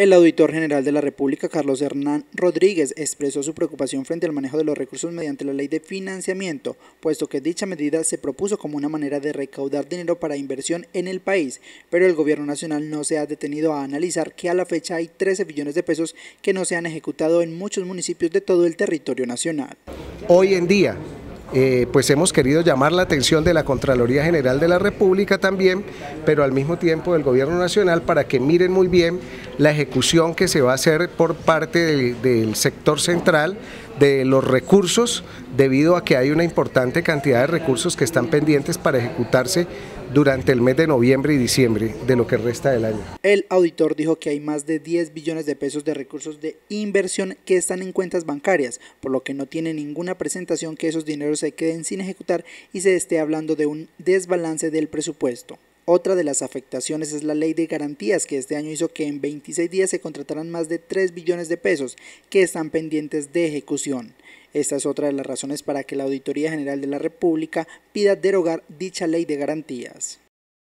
El auditor general de la República, Carlos Hernán Rodríguez, expresó su preocupación frente al manejo de los recursos mediante la ley de financiamiento, puesto que dicha medida se propuso como una manera de recaudar dinero para inversión en el país, pero el gobierno nacional no se ha detenido a analizar que a la fecha hay 13 billones de pesos que no se han ejecutado en muchos municipios de todo el territorio nacional. Hoy en día, eh, pues hemos querido llamar la atención de la Contraloría General de la República también, pero al mismo tiempo del Gobierno Nacional para que miren muy bien la ejecución que se va a hacer por parte del sector central de los recursos, debido a que hay una importante cantidad de recursos que están pendientes para ejecutarse durante el mes de noviembre y diciembre de lo que resta del año. El auditor dijo que hay más de 10 billones de pesos de recursos de inversión que están en cuentas bancarias, por lo que no tiene ninguna presentación que esos dineros se queden sin ejecutar y se esté hablando de un desbalance del presupuesto. Otra de las afectaciones es la ley de garantías que este año hizo que en 26 días se contrataran más de 3 billones de pesos que están pendientes de ejecución. Esta es otra de las razones para que la Auditoría General de la República pida derogar dicha ley de garantías.